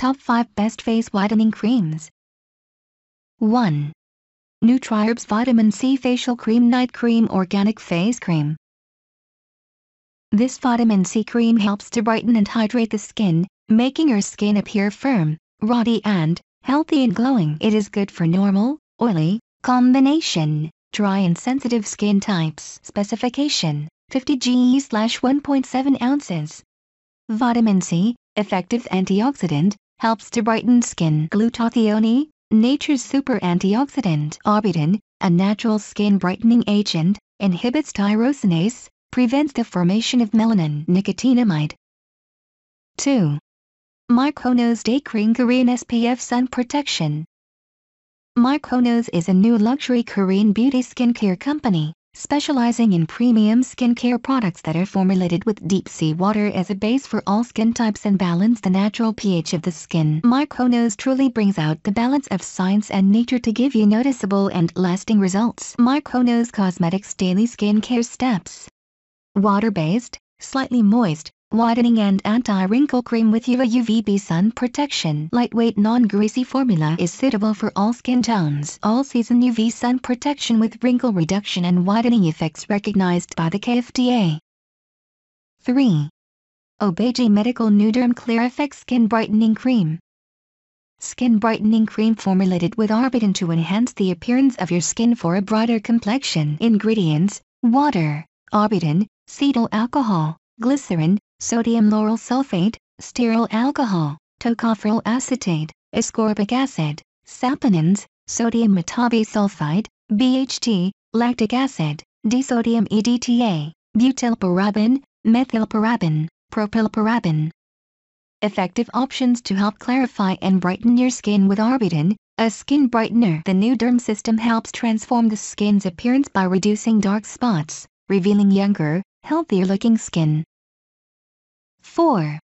Top 5 Best Face Whitening Creams 1. Nutriherbs Vitamin C Facial Cream Night Cream Organic Face Cream This vitamin C cream helps to brighten and hydrate the skin, making your skin appear firm, ruddy and healthy and glowing. It is good for normal, oily, combination, dry and sensitive skin types. Specification 50 GE/1.7 ounces. Vitamin C, effective antioxidant, helps to brighten skin. Glutathione, nature's super antioxidant. Arbutin, a natural skin brightening agent, inhibits tyrosinase, prevents the formation of melanin. Nicotinamide. 2. Marconos Day Cream Korean SPF Sun Protection. Marconos is a new luxury Korean beauty skincare company specializing in premium skincare products that are formulated with deep sea water as a base for all skin types and balance the natural pH of the skin. Micronose truly brings out the balance of science and nature to give you noticeable and lasting results. Micronose Cosmetics Daily Skincare Steps Water-based, slightly moist, Whitening and anti-wrinkle cream with UVA UVB sun protection. Lightweight non-greasy formula is suitable for all skin tones. All-season UV sun protection with wrinkle reduction and whitening effects recognized by the KFDA. 3. Obeji Medical Nuderm Clear Effect Skin Brightening Cream Skin brightening cream formulated with arbutin to enhance the appearance of your skin for a brighter complexion. Ingredients, water, arbutin, cetyl alcohol, glycerin, sodium lauryl sulfate, sterile alcohol, tocopheryl acetate, ascorbic acid, saponins, sodium metabisulfite, BHT, lactic acid, disodium EDTA, butylparaben, methylparaben, propylparaben. Effective options to help clarify and brighten your skin with Arbutin, a skin brightener. The new derm system helps transform the skin's appearance by reducing dark spots, revealing younger, healthier looking skin. 4.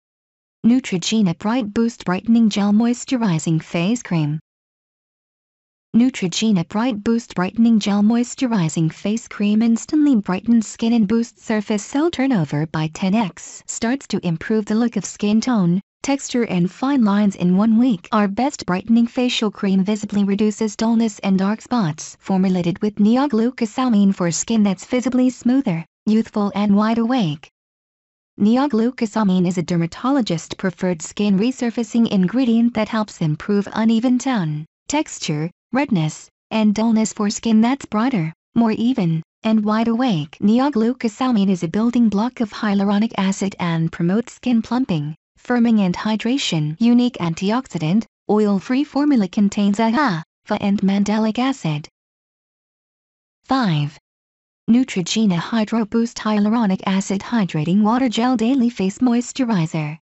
Neutrogena Bright Boost Brightening Gel Moisturizing Face Cream Neutrogena Bright Boost Brightening Gel Moisturizing Face Cream instantly brightens skin and boosts surface cell turnover by 10x. Starts to improve the look of skin tone, texture and fine lines in one week. Our best brightening facial cream visibly reduces dullness and dark spots. Formulated with neoglucosamine for skin that's visibly smoother, youthful and wide awake. Neoglucosamine is a dermatologist preferred skin resurfacing ingredient that helps improve uneven tone, texture, redness, and dullness for skin that's brighter, more even, and wide awake. Neoglucosamine is a building block of hyaluronic acid and promotes skin plumping, firming and hydration. Unique antioxidant, oil-free formula contains AHA, FA and mandelic acid. 5. Neutrogena Hydro Boost Hyaluronic Acid Hydrating Water Gel Daily Face Moisturizer.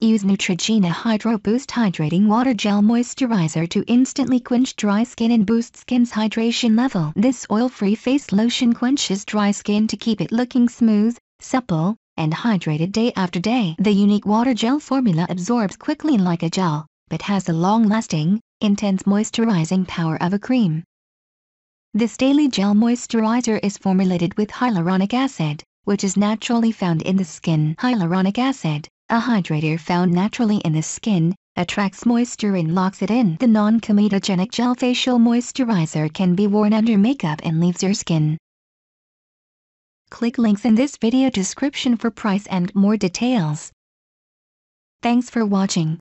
Use Neutrogena Hydro Boost Hydrating Water Gel Moisturizer to instantly quench dry skin and boost skin's hydration level. This oil-free face lotion quenches dry skin to keep it looking smooth, supple, and hydrated day after day. The unique water gel formula absorbs quickly like a gel, but has the long-lasting, intense moisturizing power of a cream. This daily gel moisturizer is formulated with hyaluronic acid, which is naturally found in the skin. Hyaluronic acid, a hydrator found naturally in the skin, attracts moisture and locks it in. The non-comedogenic gel facial moisturizer can be worn under makeup and leaves your skin. Click links in this video description for price and more details. Thanks for watching.